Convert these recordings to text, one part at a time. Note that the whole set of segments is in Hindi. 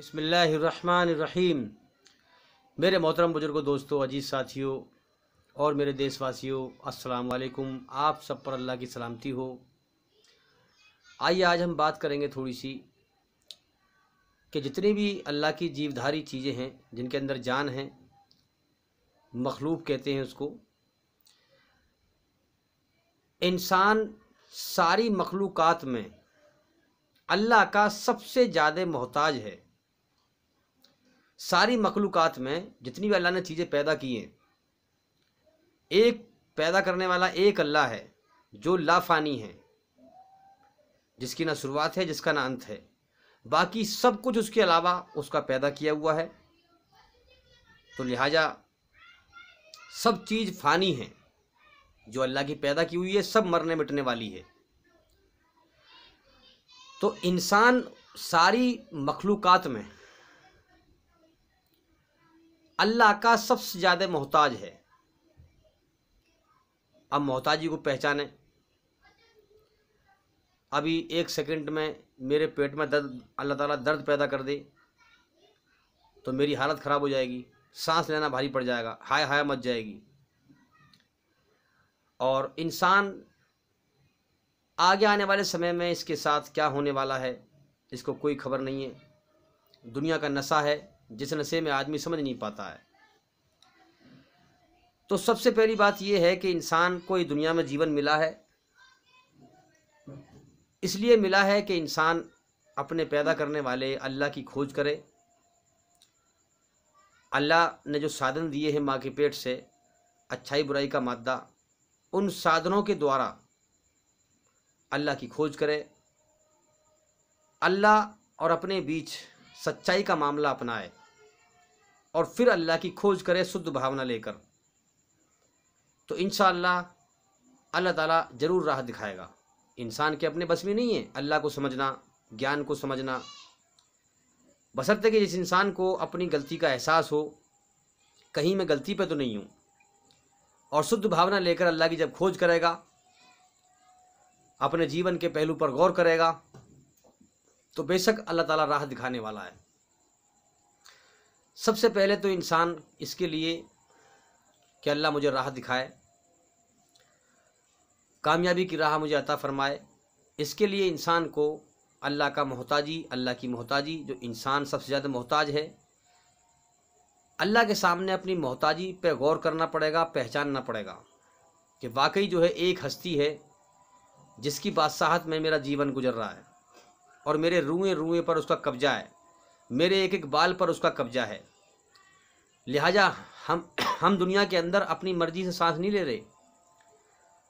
बसमीम मेरे मोहतरम बुजुर्गों दोस्तों अजीज़ साथियों और मेरे देशवासियों अस्सलाम वालेकुम आप सब पर अल्लाह की सलामती हो आइए आज हम बात करेंगे थोड़ी सी कि जितनी भी अल्लाह की जीवधारी चीज़ें हैं जिनके अंदर जान है मखलूब कहते हैं उसको इंसान सारी मखलूक़ात में अल्लाह का सबसे ज़्यादा मोहताज है सारी मखलूक़ात में जितनी भी अल्लाह ने चीज़ें पैदा की हैं एक पैदा करने वाला एक अल्लाह है जो लाफानी है जिसकी ना शुरुआत है जिसका ना अंत है बाकी सब कुछ उसके अलावा उसका पैदा किया हुआ है तो लिहाजा सब चीज़ फ़ानी है जो अल्लाह की पैदा की हुई है सब मरने मिटने वाली है तो इंसान सारी मखलूक़ात में अल्लाह का सबसे ज़्यादा मोहताज है अब मोहताजी को पहचाने अभी एक सेकंड में मेरे पेट में दर्द अल्लाह ताला दर्द पैदा कर दे तो मेरी हालत ख़राब हो जाएगी सांस लेना भारी पड़ जाएगा हाय हाय मच जाएगी और इंसान आगे आने वाले समय में इसके साथ क्या होने वाला है इसको कोई खबर नहीं है दुनिया का नशा है जिस नशे में आदमी समझ नहीं पाता है तो सबसे पहली बात यह है कि इंसान को ये दुनिया में जीवन मिला है इसलिए मिला है कि इंसान अपने पैदा करने वाले अल्लाह की खोज करे अल्लाह ने जो साधन दिए हैं माँ के पेट से अच्छाई बुराई का मादा उन साधनों के द्वारा अल्लाह की खोज करे अल्लाह और अपने बीच सच्चाई का मामला अपनाए और फिर अल्लाह की खोज करे शुद्ध भावना लेकर तो इन अल्लाह ताला ज़रूर राह दिखाएगा इंसान के अपने बस में नहीं है अल्लाह को समझना ज्ञान को समझना बसरते कि जिस इंसान को अपनी गलती का एहसास हो कहीं मैं गलती पे तो नहीं हूँ और शुद्ध भावना लेकर अल्लाह की जब खोज करेगा अपने जीवन के पहलू पर गौर करेगा तो बेशक अल्लाह ताला राह दिखाने वाला है सबसे पहले तो इंसान इसके लिए कि अल्लाह मुझे राह दिखाए कामयाबी की राह मुझे अता फरमाए इसके लिए इंसान को अल्लाह का मोहताजी अल्लाह की मोहताजी जो इंसान सबसे ज़्यादा मोहताज है अल्लाह के सामने अपनी मोहताजी पे गौर करना पड़ेगा पहचानना पड़ेगा कि वाकई जो है एक हस्ती है जिसकी बादशाहत में मेरा जीवन गुजर रहा है और मेरे रूए रूए पर उसका कब्जा है मेरे एक एक बाल पर उसका कब्जा है लिहाजा हम हम दुनिया के अंदर अपनी मर्जी से सांस नहीं ले रहे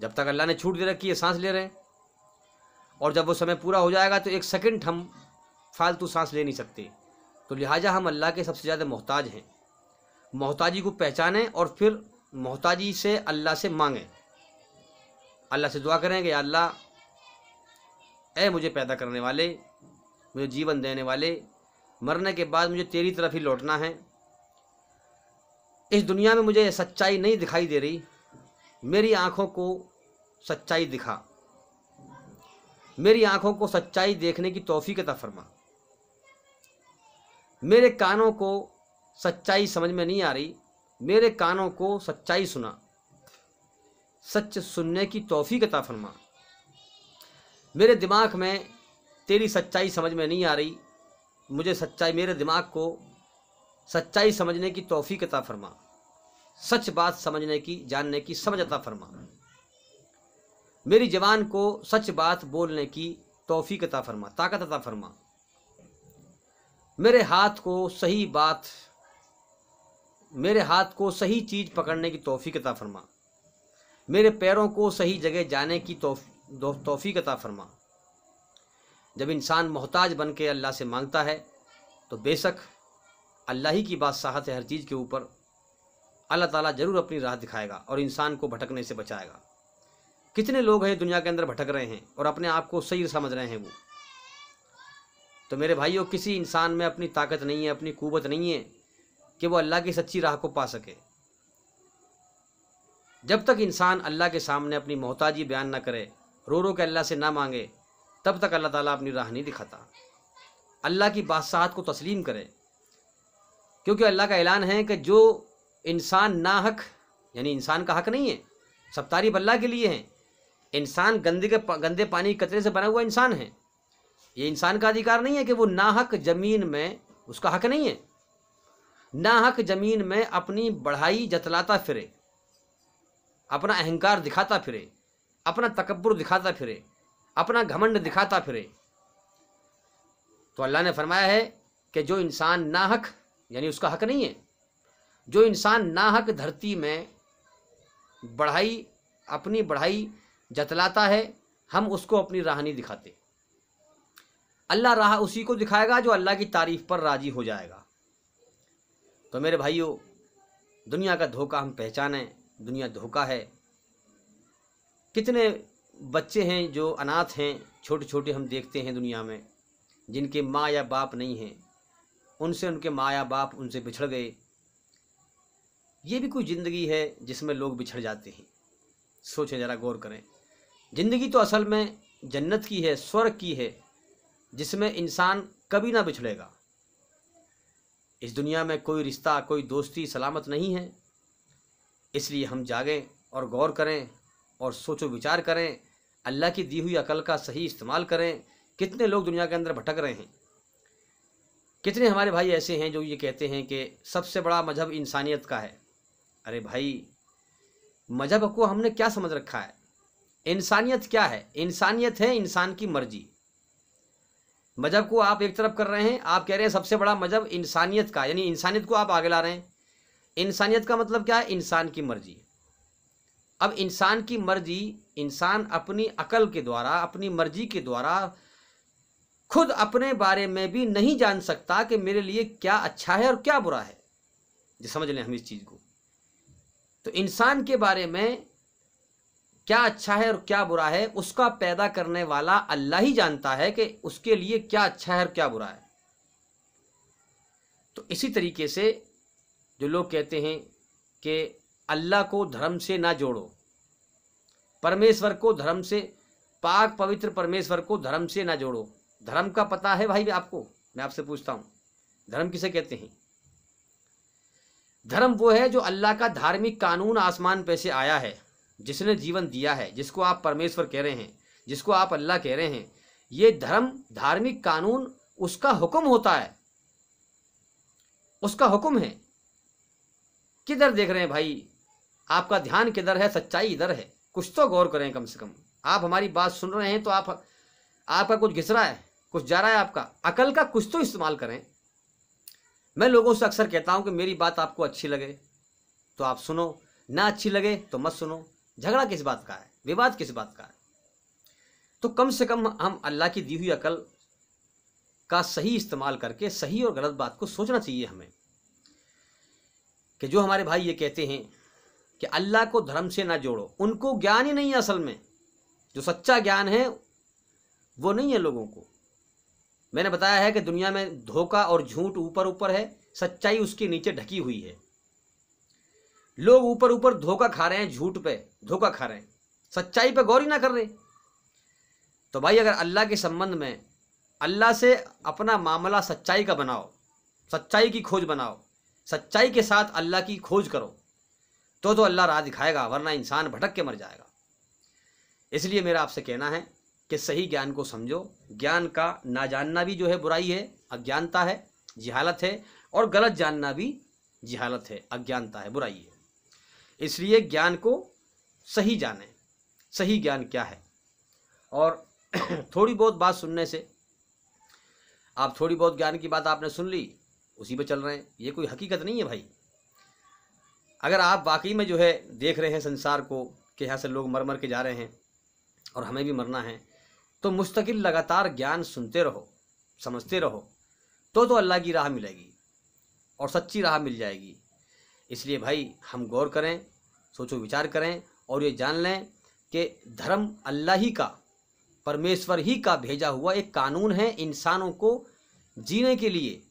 जब तक अल्लाह ने छूट दे रखी है सांस ले रहे हैं और जब वो समय पूरा हो जाएगा तो एक सेकंड हम फालतू सांस ले नहीं सकते तो लिहाजा हम अल्लाह के सबसे ज़्यादा मोहताज हैं मोहताजी को पहचानें और फिर मोहताजी से अल्लाह से मांगें अल्लाह से दुआ करें कि अल्लाह ए मुझे पैदा करने वाले मुझे जीवन देने वाले मरने के बाद मुझे तेरी तरफ ही लौटना है इस दुनिया में मुझे सच्चाई नहीं दिखाई दे रही मेरी आँखों को सच्चाई दिखा मेरी आँखों को सच्चाई देखने की तोहफ़ी कता फरमा मेरे कानों को सच्चाई समझ में नहीं आ रही मेरे कानों को सच्चाई सुना सच सुनने की तोहफी कता फरमा मेरे दिमाग में तेरी सच्चाई समझ में नहीं आ रही मुझे सच्चाई मेरे दिमाग को सच्चाई समझने की तोफ़ी अता फरमा सच बात समझने की जानने की समझ अता फरमा मेरी जवान को सच बात बोलने की तोफ़ी अता फरमा ताकत अता फरमा मेरे हाथ को सही बात मेरे हाथ को सही चीज़ पकड़ने की तोफ़ी अता फरमा मेरे पैरों को सही जगह जाने की तोफ़ी अता फरमा जब इंसान मोहताज बन के अल्लाह से मांगता है तो बेशक अल्लाह ही की बादशाहत है हर चीज़ के ऊपर अल्लाह ताला ज़रूर अपनी राह दिखाएगा और इंसान को भटकने से बचाएगा कितने लोग हैं दुनिया के अंदर भटक रहे हैं और अपने आप को सही समझ रहे हैं वो तो मेरे भाइयों किसी इंसान में अपनी ताकत नहीं है अपनी कुवत नहीं है कि वो अल्लाह की सच्ची राह को पा सके जब तक इंसान अल्लाह के सामने अपनी मोहताजी बयान ना करे रो रो के अल्लाह से ना मांगे तब तक अल्लाह ताला अपनी राह नहीं दिखाता अल्लाह की बादशाहत को तस्लीम करें क्योंकि अल्लाह का ऐलान है कि जो इंसान ना हक यानी इंसान का हक नहीं है सब तारीफ अल्लाह के लिए हैं इंसान गंदे के गंदे पानी के कचरे से बना हुआ इंसान है ये इंसान का अधिकार नहीं है कि वो नाहक ज़मीन में उसका हक नहीं है नाहक ज़मीन में अपनी बढ़ाई जतलाता फिरे अपना अहंकार दिखाता फिरे अपना तकबर दिखाता फिरे अपना घमंड दिखाता फिरे तो अल्लाह ने फरमाया है कि जो इंसान नाहक यानी उसका हक नहीं है जो इंसान नाहक धरती में बढ़ाई अपनी बढ़ाई जतलाता है हम उसको अपनी राह नहीं दिखाते अल्लाह राह उसी को दिखाएगा जो अल्लाह की तारीफ़ पर राज़ी हो जाएगा तो मेरे भाइयों दुनिया का धोखा हम पहचानें दुनिया धोखा है कितने बच्चे हैं जो अनाथ हैं छोटे छोटे हम देखते हैं दुनिया में जिनके माँ या बाप नहीं हैं उनसे उनके माँ या बाप उनसे बिछड़ गए ये भी कोई ज़िंदगी है जिसमें लोग बिछड़ जाते हैं सोचें ज़रा गौर करें ज़िंदगी तो असल में जन्नत की है स्वर्ग की है जिसमें इंसान कभी ना बिछड़ेगा इस दुनिया में कोई रिश्ता कोई दोस्ती सलामत नहीं है इसलिए हम जागें और गौर करें और सोचो विचार करें अल्लाह की दी हुई अकल का सही इस्तेमाल करें कितने लोग दुनिया के अंदर भटक रहे हैं कितने हमारे भाई ऐसे हैं जो ये कहते हैं कि सबसे बड़ा मजहब इंसानियत का है अरे भाई मजहब को हमने क्या समझ रखा है इंसानियत क्या है इंसानियत है इंसान की मर्जी मजहब को आप एक तरफ कर रहे हैं आप कह रहे हैं सबसे बड़ा मजहब इंसानियत का यानी इंसानियत को आप आगे ला रहे हैं इंसानियत का मतलब क्या है इंसान की मर्जी अब इंसान की मर्जी इंसान अपनी अकल के द्वारा अपनी मर्जी के द्वारा खुद अपने बारे में भी नहीं जान सकता कि मेरे लिए क्या अच्छा है और क्या बुरा है जो समझ लें हम इस चीज़ को तो इंसान के बारे में क्या अच्छा है और क्या बुरा है उसका पैदा करने वाला अल्लाह ही जानता है कि उसके लिए क्या अच्छा है और क्या बुरा है तो इसी तरीके से जो लोग कहते हैं कि अल्लाह को धर्म से ना जोड़ो परमेश्वर को धर्म से पाक पवित्र परमेश्वर को धर्म से ना जोड़ो धर्म का पता है भाई आपको मैं आपसे पूछता हूं धर्म किसे कहते हैं धर्म वो है जो अल्लाह का धार्मिक कानून आसमान पे से आया है जिसने जीवन दिया है जिसको आप परमेश्वर कह रहे हैं जिसको आप अल्लाह कह रहे हैं ये धर्म धार्मिक कानून उसका हुक्म होता है उसका हुक्म है किधर देख रहे हैं भाई आपका ध्यान किधर है सच्चाई इधर है कुछ तो गौर करें कम से कम आप हमारी बात सुन रहे हैं तो आप आपका कुछ घिस रहा है कुछ जा रहा है आपका अकल का कुछ तो इस्तेमाल करें मैं लोगों से अक्सर कहता हूं कि मेरी बात आपको अच्छी लगे तो आप सुनो ना अच्छी लगे तो मत सुनो झगड़ा किस बात का है विवाद किस बात का है तो कम से कम हम अल्लाह की दी हुई अकल का सही इस्तेमाल करके सही और गलत बात को सोचना चाहिए हमें कि जो हमारे भाई ये कहते हैं कि अल्लाह को धर्म से ना जोड़ो उनको ज्ञान ही नहीं है असल में जो सच्चा ज्ञान है वो नहीं है लोगों को मैंने बताया है कि दुनिया में धोखा और झूठ ऊपर ऊपर है सच्चाई उसके नीचे ढकी हुई है लोग ऊपर ऊपर धोखा खा रहे हैं झूठ पे धोखा खा रहे हैं सच्चाई पे गौर ही ना कर रहे तो भाई अगर अल्लाह के संबंध में अल्लाह से अपना मामला सच्चाई का बनाओ सच्चाई की खोज बनाओ सच्चाई के साथ अल्लाह की खोज करो तो तो अल्लाह राह दिखाएगा वरना इंसान भटक के मर जाएगा इसलिए मेरा आपसे कहना है कि सही ज्ञान को समझो ज्ञान का ना जानना भी जो है बुराई है अज्ञानता है जिहालत है और गलत जानना भी जिहालत है अज्ञानता है बुराई है इसलिए ज्ञान को सही जानें सही ज्ञान क्या है और थोड़ी बहुत बात सुनने से आप थोड़ी बहुत ज्ञान की बात आपने सुन ली उसी पर चल रहे हैं ये कोई हकीकत नहीं है भाई अगर आप वाकई में जो है देख रहे हैं संसार को कि यहाँ से लोग मर मर के जा रहे हैं और हमें भी मरना है तो मुस्तकिल लगातार ज्ञान सुनते रहो समझते रहो तो तो अल्लाह की राह मिलेगी और सच्ची राह मिल जाएगी इसलिए भाई हम गौर करें सोचो विचार करें और ये जान लें कि धर्म अल्लाह ही का परमेश्वर ही का भेजा हुआ एक कानून है इंसानों को जीने के लिए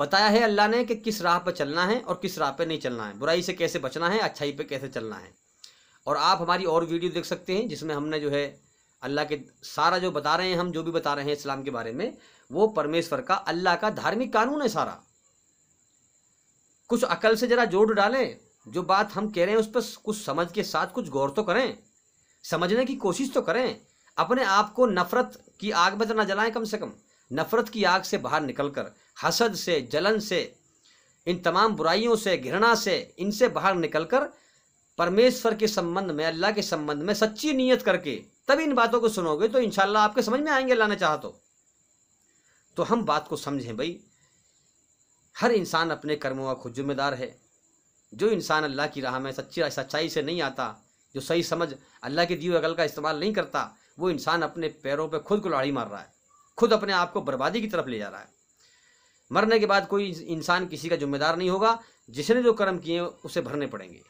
बताया है अल्लाह ने कि किस राह पर चलना है और किस राह पर नहीं चलना है बुराई से कैसे बचना है अच्छाई पर कैसे चलना है और आप हमारी और वीडियो देख सकते हैं जिसमें हमने जो है अल्लाह के सारा जो बता रहे हैं हम जो भी बता रहे हैं इस्लाम के बारे में वो परमेश्वर का अल्लाह का धार्मिक कानून है सारा कुछ अकल से ज़रा जोड़ डालें जो बात हम कह रहे हैं उस पर कुछ समझ के साथ कुछ गौर तो करें समझने की कोशिश तो करें अपने आप को नफ़रत की आग में तो ना जलाएं कम से कम नफ़रत की आग से बाहर निकलकर हसद से जलन से इन तमाम बुराइयों से घृणा से इनसे बाहर निकलकर परमेश्वर के संबंध में अल्लाह के संबंध में सच्ची नीयत करके तब इन बातों को सुनोगे तो इनशाला आपके समझ में आएंगे अल्लाह ने चाह तो, तो हम बात को समझें भाई हर इंसान अपने कर्मों का खुद जिम्मेदार है जो इंसान अल्लाह की राह में सच्ची सच्चाई से नहीं आता जो सही समझ अल्लाह के दीव अगल का इस्तेमाल नहीं करता वो इंसान अपने पैरों पर पे खुद को लाड़ी मार रहा है खुद अपने आप को बर्बादी की तरफ ले जा रहा है मरने के बाद कोई इंसान किसी का जिम्मेदार नहीं होगा जिसने जो कर्म किए उसे भरने पड़ेंगे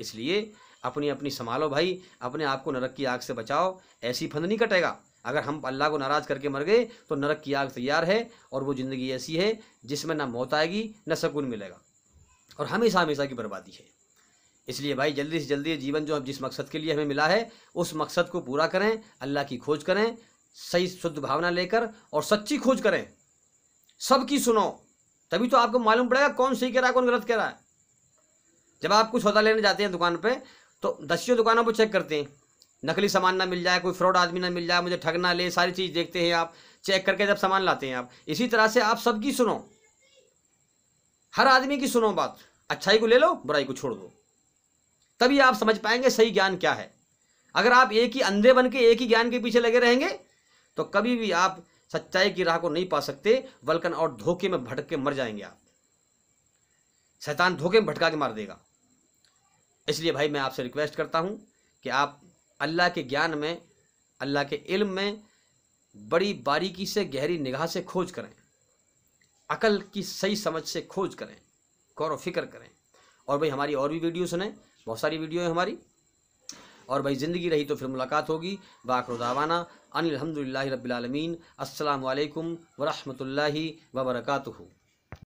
इसलिए अपनी अपनी संभालो भाई अपने आप को नरक की आग से बचाओ ऐसी फंद नहीं कटेगा अगर हम अल्लाह को नाराज़ करके मर गए तो नरक की आग तैयार है और वो ज़िंदगी ऐसी है जिसमें ना मौत आएगी ना सकून मिलेगा और हमेशा हमेशा की बर्बादी है इसलिए भाई जल्दी से जल्दी जीवन जो हम जिस मकसद के लिए हमें मिला है उस मकसद को पूरा करें अल्लाह की खोज करें सही शुद्ध भावना लेकर और सच्ची खोज करें सबकी सुनो तभी तो आपको मालूम पड़ेगा कौन सही कह रहा है कौन गलत कह रहा है जब आप कुछ सौदा लेने जाते हैं दुकान पे तो दसियों दुकानों पर चेक करते हैं नकली सामान ना मिल जाए कोई फ्रॉड आदमी ना मिल जाए मुझे ठग ना ले सारी चीज़ देखते हैं आप चेक करके जब सामान लाते हैं आप इसी तरह से आप सबकी सुनो हर आदमी की सुनो बात अच्छाई को ले लो बुराई को छोड़ दो तभी आप समझ पाएंगे सही ज्ञान क्या है अगर आप एक ही अंधे बन के एक ही ज्ञान के पीछे लगे रहेंगे तो कभी भी आप सच्चाई की राह को नहीं पा सकते वल्कन और धोखे में भटक के मर जाएंगे आप शैतान धोखे में भटका के मार देगा इसलिए भाई मैं आपसे रिक्वेस्ट करता हूँ कि आप अल्लाह के ज्ञान में अल्लाह के इल्म में बड़ी बारीकी से गहरी निगाह से खोज करें अकल की सही समझ से खोज करें गौर व फिक्र करें और भाई हमारी और भी वीडियो सुने बहुत सारी वीडियो है हमारी और भाई ज़िंदगी रही तो फिर मुलाकात होगी रवाना अनिलहमदिल्ला रबालमीन अल्लाम वरहमल वबरकू